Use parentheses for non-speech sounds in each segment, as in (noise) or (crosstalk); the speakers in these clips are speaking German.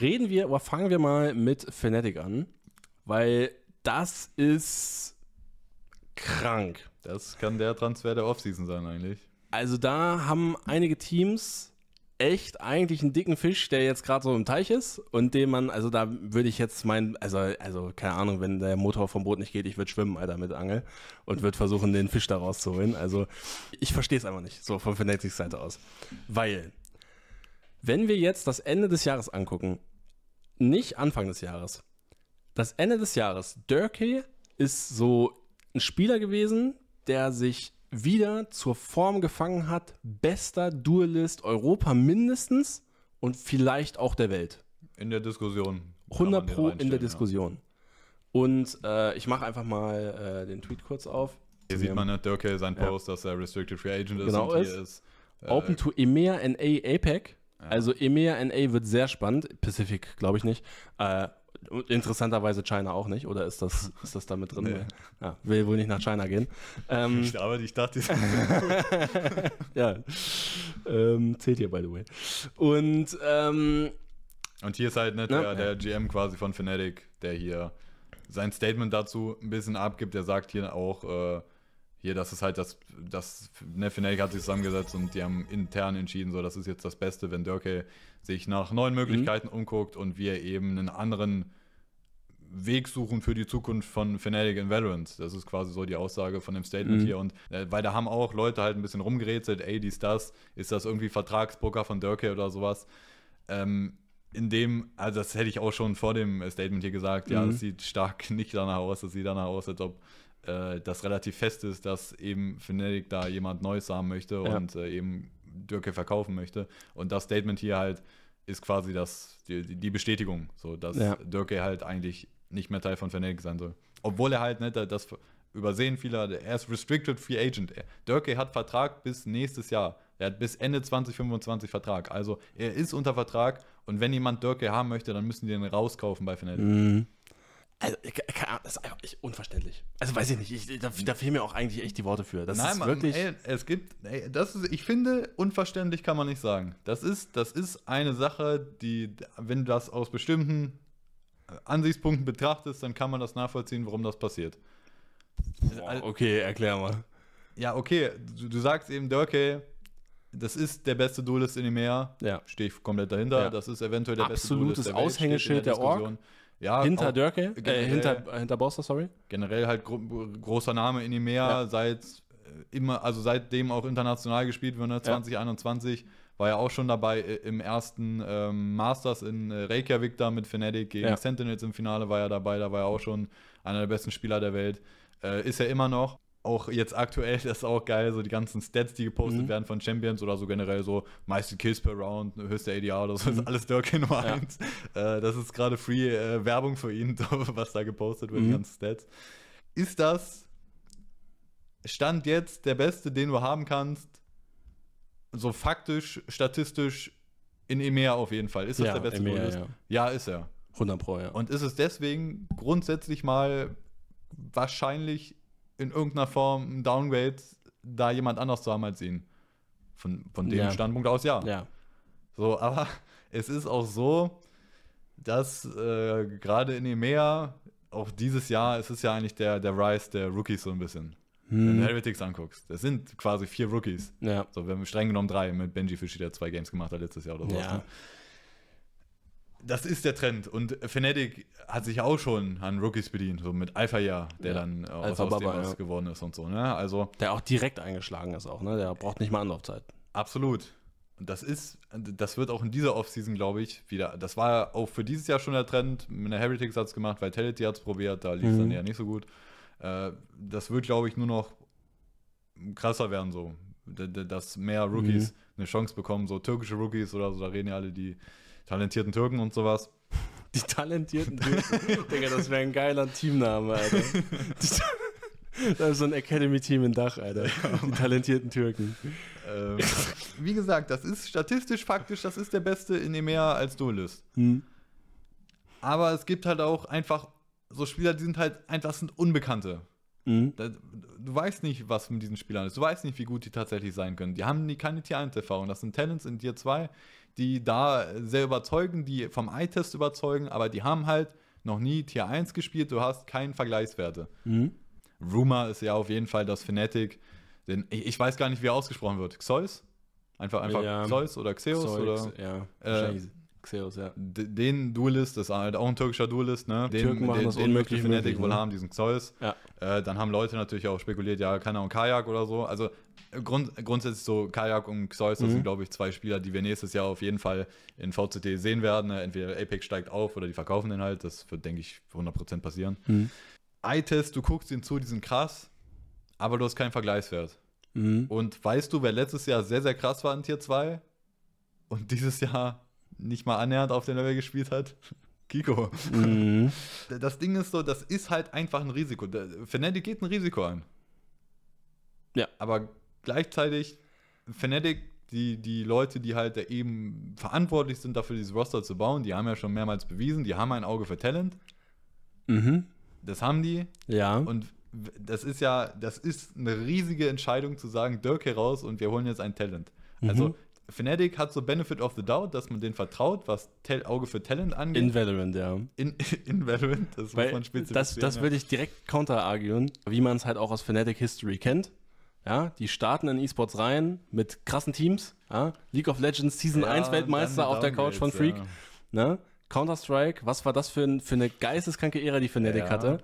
Reden wir, oder fangen wir mal mit Fnatic an, weil das ist krank. Das kann der Transfer der Offseason sein eigentlich. Also da haben einige Teams echt eigentlich einen dicken Fisch, der jetzt gerade so im Teich ist und den man, also da würde ich jetzt meinen, also, also keine Ahnung, wenn der Motor vom Boot nicht geht, ich würde schwimmen, Alter, mit Angel und würde versuchen, den Fisch da rauszuholen. Also ich verstehe es einfach nicht, so von Fanatics Seite aus. Weil wenn wir jetzt das Ende des Jahres angucken, nicht Anfang des Jahres, das Ende des Jahres, Durkee ist so ein Spieler gewesen, der sich wieder zur Form gefangen hat, bester Duelist Europa mindestens und vielleicht auch der Welt. In der Diskussion. 100 Pro in der Diskussion. Ja. Und äh, ich mache einfach mal äh, den Tweet kurz auf. Hier sieht man, ne, Dirk sein Post, ja. dass er Restricted Free Agent ist genau und ist. hier ist. Äh, Open to EMEA NA APEC. Also EMEA-NA wird sehr spannend. Pacific glaube ich nicht. Äh, interessanterweise China auch nicht, oder ist das, (laughs) ist das da mit drin? Nee. Ja, will wohl nicht nach China gehen. Ähm, ich glaube, ich dachte, ich (laughs) Ja. Ähm, zählt hier, by the way. Und, ähm, Und hier ist halt ne, ne? der, ja. der GM quasi von Fnatic, der hier sein Statement dazu ein bisschen abgibt. Der sagt hier auch, äh, hier, das ist halt das, das, ne, Fnatic hat sich zusammengesetzt und die haben intern entschieden, so, das ist jetzt das Beste, wenn Dörke sich nach neuen Möglichkeiten mhm. umguckt und wir eben einen anderen Weg suchen für die Zukunft von Fnatic in Valorant. Das ist quasi so die Aussage von dem Statement mhm. hier. Und äh, weil da haben auch Leute halt ein bisschen rumgerätselt, ey, dies, das, ist das irgendwie Vertragsbroker von Dörke oder sowas. Ähm, in dem, also das hätte ich auch schon vor dem äh, Statement hier gesagt, ja, mhm. es sieht stark (laughs) nicht danach aus, es sieht danach aus, als ob äh, das relativ fest ist, dass eben Fnatic da jemand Neues haben möchte ja. und äh, eben Dürke verkaufen möchte. Und das Statement hier halt ist quasi das, die, die Bestätigung, so dass ja. Dürke halt eigentlich nicht mehr Teil von Fnatic sein soll. Obwohl er halt, ne, das übersehen viele, er ist Restricted Free Agent. Dürke hat Vertrag bis nächstes Jahr. Er hat bis Ende 2025 Vertrag. Also er ist unter Vertrag und wenn jemand Dirk haben möchte, dann müssen die den rauskaufen bei Fnatic. Mhm. Also, keine Ahnung, das ist einfach unverständlich. Also, weiß ich nicht. Ich, da, da, fehlen mir auch eigentlich echt die Worte für. Das Nein, ist man, wirklich. Ey, es gibt. Ey, das ist, ich finde, unverständlich kann man nicht sagen. Das ist, das ist eine Sache, die, wenn du das aus bestimmten äh, Ansichtspunkten betrachtest, dann kann man das nachvollziehen, warum das passiert. Boah, okay, erklär mal. Ja, okay. Du, du sagst eben, Dirk, okay, das ist der beste Duelist in dem Meer. Ja. Stehe ich komplett dahinter. Ja. Das ist eventuell der Absolutes beste Duelist. Absolutes Aushängeschild der, der Org. Ja, hinter Dörke, äh, hinter, äh, hinter Boster, sorry. Generell halt gro großer Name in dem Meer, ja. seit äh, immer, also seitdem auch international gespielt wird, ne? 2021 war ja auch schon dabei äh, im ersten ähm, Masters in äh, Reykjavik da mit Fnatic gegen ja. Sentinels im Finale war er dabei, da war er auch schon einer der besten Spieler der Welt. Äh, ist er immer noch auch jetzt aktuell, (laughs) das ist auch geil, so die ganzen Stats, die gepostet mhm. werden von Champions oder so generell so meiste Kills per Round, höchste ADR oder so, mhm. ist alles Dirk in Nummer 1. Ja. Äh, das ist gerade free äh, Werbung für ihn, (laughs) was da gepostet wird, mhm. die ganzen Stats. Ist das Stand jetzt der beste, den du haben kannst? So faktisch, statistisch in EMEA auf jeden Fall. Ist das ja, der beste EMEA, Ja. ja, ist er. 100 Pro, ja. Und ist es deswegen grundsätzlich mal wahrscheinlich in irgendeiner Form ein Downgrade, da jemand anders zu haben als ihn. Von, von dem ja. Standpunkt aus ja. ja. So, aber (laughs) es ist auch so, dass äh, gerade in EMEA, auch dieses Jahr, es ist ja eigentlich der, der Rise der Rookies so ein bisschen. Hm. Wenn du Heretics anguckst, das sind quasi vier Rookies. Ja. So, wir haben streng genommen drei mit Benji Fischi, der zwei Games gemacht hat letztes Jahr oder so. Ja das ist der Trend. Und Fnatic hat sich auch schon an Rookies bedient, so mit Alpha Ja, der ja. dann äh, aus, aus Baba, ja. geworden ist und so. Ne? Also, der auch direkt eingeschlagen ist auch, ne? Der braucht nicht mal Anlaufzeit. Absolut. Und das ist, das wird auch in dieser Offseason, glaube ich, wieder. Das war auch für dieses Jahr schon der Trend. Mit der Heritage hat es gemacht, Vitality hat es probiert, da lief es mhm. dann ja nicht so gut. Äh, das wird, glaube ich, nur noch krasser werden, so. dass mehr Rookies mhm. eine Chance bekommen, so türkische Rookies oder so, da reden ja alle die talentierten Türken und sowas. Die talentierten Türken. (laughs) Digga, das wäre ein geiler Teamname, Alter. (laughs) Das ist so ein Academy-Team in Dach, Alter. Die talentierten Türken. Ähm, wie gesagt, das ist statistisch faktisch, das ist der Beste in dem Meer als Duelist. Hm. Aber es gibt halt auch einfach so Spieler, die sind halt einfach sind Unbekannte. Mhm. Da, du weißt nicht, was mit diesen Spielern ist. Du weißt nicht, wie gut die tatsächlich sein können. Die haben nie, keine Tier 1-Erfahrung. Das sind Talents in Tier 2, die da sehr überzeugen, die vom Eye-Test überzeugen, aber die haben halt noch nie Tier 1 gespielt. Du hast keinen Vergleichswerte. Mhm. Rumor ist ja auf jeden Fall, das Fnatic den, ich, ich weiß gar nicht, wie er ausgesprochen wird. Xois? Einfach, einfach ja. Zeus oder Xeus? Zeus oder ja, äh, Xeos, ja. Den Duelist, das ist halt auch ein türkischer Duelist, ne? Den, Türken machen den, das den unmöglich Fnatic wohl ne? haben, diesen Zeus. Ja. Äh, dann haben Leute natürlich auch spekuliert, ja, keine Ahnung, Kajak oder so. Also grund, grundsätzlich so Kajak und Zeus, das mhm. sind, glaube ich, zwei Spieler, die wir nächstes Jahr auf jeden Fall in VCT sehen werden. Ne? Entweder Apex steigt auf oder die verkaufen den halt. Das wird, denke ich, 100% passieren. Mhm. iTest, du guckst ihn zu, die sind krass, aber du hast keinen Vergleichswert. Mhm. Und weißt du, wer letztes Jahr sehr, sehr krass war in Tier 2 und dieses Jahr nicht mal annähernd auf dem Level gespielt hat. (laughs) Kiko. Mhm. (laughs) Das Ding ist so, das ist halt einfach ein Risiko. Fnatic geht ein Risiko ein. Ja. Aber gleichzeitig, Fnatic, die, die Leute, die halt eben verantwortlich sind, dafür dieses Roster zu bauen, die haben ja schon mehrmals bewiesen, die haben ein Auge für Talent. Mhm. Das haben die. Ja. Und das ist ja, das ist eine riesige Entscheidung zu sagen, Dirk heraus und wir holen jetzt ein Talent. Also mhm. Also Fnatic hat so Benefit of the Doubt, dass man denen vertraut, was Tell Auge für Talent angeht. In Valorant, ja. In, (laughs) in Valorant, das Weil muss man spezifizieren. Das, das ja. würde ich direkt counter-arguen, wie man es halt auch aus Fnatic History kennt. Ja, die starten in E-Sports rein mit krassen Teams. Ja, League of Legends Season ja, 1 Weltmeister auf der Couch von Freak. Ja. Ne? Counter-Strike, was war das für, ein, für eine geisteskranke Ära, die Fnatic ja. hatte?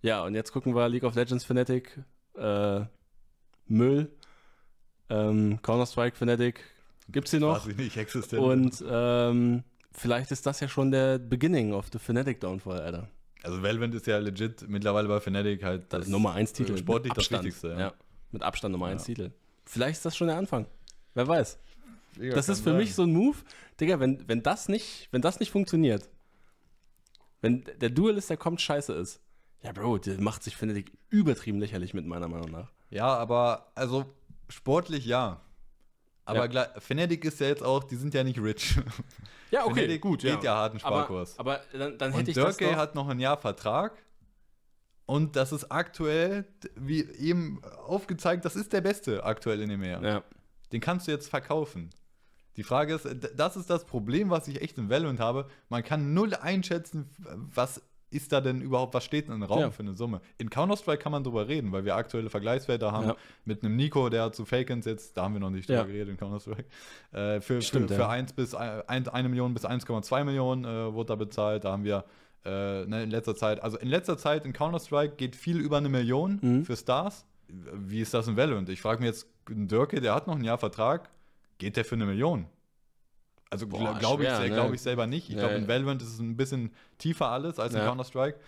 Ja, und jetzt gucken wir League of Legends Fnatic, äh, Müll, ähm, Counter-Strike Fnatic, Gibt's sie noch? Quasi nicht existent. Und ähm, vielleicht ist das ja schon der Beginning of the Fnatic Downfall, Alter. Also Velvet ist ja legit mittlerweile bei Fnatic halt das, das Nummer 1 Titel. Äh, sportlich das Wichtigste. Ja. ja. mit Abstand Nummer 1 ja. Titel. Vielleicht ist das schon der Anfang. Wer weiß. Digga, das ist für sein. mich so ein Move. Digga, wenn, wenn, das nicht, wenn das nicht funktioniert, wenn der Duelist, der kommt, scheiße ist. Ja, Bro, der macht sich Fnatic übertrieben lächerlich mit, meiner Meinung nach. Ja, aber also sportlich ja. Aber ja. Fnatic ist ja jetzt auch, die sind ja nicht rich. (laughs) Ja, okay, Fnatic gut. Geht ja. ja harten Sparkurs. Aber, aber dann, dann hätte und ich Dirk das doch hat noch ein Jahr Vertrag. Und das ist aktuell, wie eben aufgezeigt, das ist der Beste aktuell in dem Meer. Ja. Den kannst du jetzt verkaufen. Die Frage ist, das ist das Problem, was ich echt im Valorant habe. Man kann null einschätzen, was ist da denn überhaupt, was steht denn im Raum ja. für eine Summe? In Counter-Strike kann man drüber reden, weil wir aktuelle Vergleichswerte haben ja. mit einem Nico, der zu Fakens jetzt, da haben wir noch nicht drüber ja. geredet in Counter-Strike, äh, für, Stimmt, für, für 1 bis 1, 1 Million bis 1,2 Millionen äh, wurde da bezahlt, da haben wir äh, ne, in letzter Zeit, also in letzter Zeit in Counter-Strike geht viel über eine Million mhm. für Stars. Wie ist das in Valorant? Ich frage mich jetzt, Dirke, der hat noch ein Jahr Vertrag, geht der für eine Million? Also glaube ich, ne? glaub ich selber nicht. Ich glaube, in Valorant ist es ein bisschen tiefer alles als in Counter-Strike.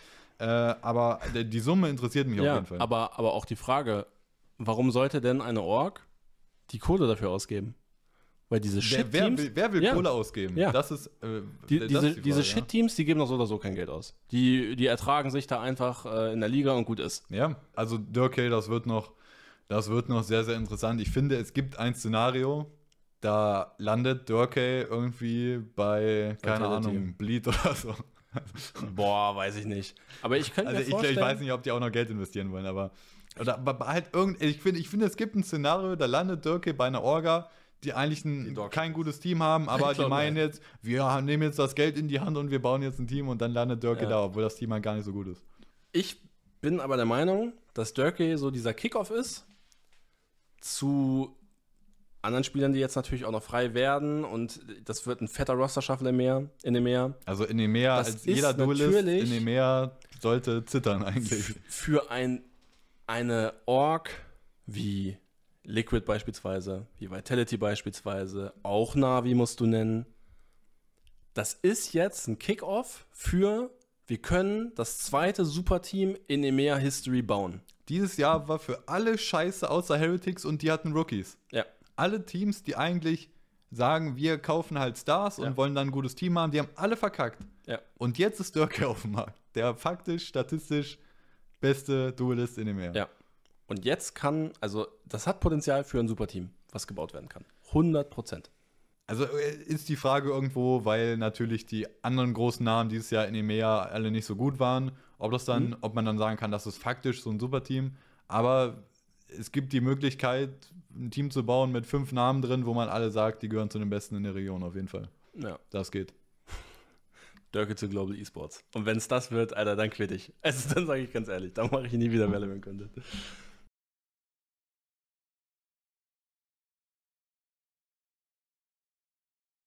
Äh, aber die Summe interessiert mich auf jeden Fall. Aber, aber auch die Frage, warum sollte denn eine Org die Kohle dafür ausgeben? Weil diese Shit-Teams. Wer, wer, will, wer will ja. Kohle ausgeben? Ja. Das ist. Äh, die, das diese die diese Shit-Teams, die geben doch so oder so kein Geld aus. Die, die ertragen sich da einfach äh, in der Liga und gut ist. Ja, also Dirk, okay, das wird noch. Das wird noch sehr, sehr interessant. Ich finde, es gibt ein Szenario, da landet Dörke irgendwie bei, keine Ahnung, Bleed oder so. (laughs) Boah, weiß ich nicht. Aber ich könnte also mir ich, vorstellen... Ich weiß nicht, ob die auch noch Geld investieren wollen, aber... Oder halt irgend, ich finde, ich find, es gibt ein Szenario, da landet Dörke bei einer Orga, die eigentlich ein, die kein gutes Team haben, (laughs) aber die meinen jetzt, wir nehmen jetzt das Geld in die Hand und wir bauen jetzt ein Team und dann landet Dörke ja. da, obwohl das Team halt gar nicht so gut ist. Ich bin aber der Meinung, dass Dörke so dieser Kickoff ist zu anderen Spielern, die jetzt natürlich auch noch frei werden und das wird ein fetter Roster schaffen mehr, in dem Meer. Also in dem Meer als jeder Duelist in dem Meer sollte zittern eigentlich. Für ein, eine Org wie Liquid beispielsweise, wie Vitality beispielsweise, auch Navi musst du nennen. Das ist jetzt ein Kickoff für wir können das zweite Superteam in EMEA History bauen. Dieses Jahr war für alle scheiße außer Heretics und die hatten Rookies. Ja alle Teams, die eigentlich sagen, wir kaufen halt Stars ja. und wollen dann ein gutes Team haben, die haben alle verkackt. Ja. Und jetzt ist Dirk auf dem Markt, der faktisch, statistisch beste Duelist in dem Jahr. Ja. Und jetzt kann, also das hat Potenzial für ein super Team, was gebaut werden kann. 100 Prozent. Also äh, ist die Frage irgendwo, weil natürlich die anderen großen Namen dieses Jahr in EMEA alle nicht so gut waren, ob das dann, mhm. ob man dann sagen kann, das ist faktisch so ein Superteam. Aber es gibt die Möglichkeit, ein Team zu bauen mit fünf Namen drin, wo man alle sagt, die gehören zu den Besten in der Region auf jeden Fall. Ja. Das geht. Dörke zu Global Esports. Und wenn es das wird, Alter, dann quitt ich. Also dann sage ich ganz ehrlich, dann mache ich nie wieder Relevant könnte.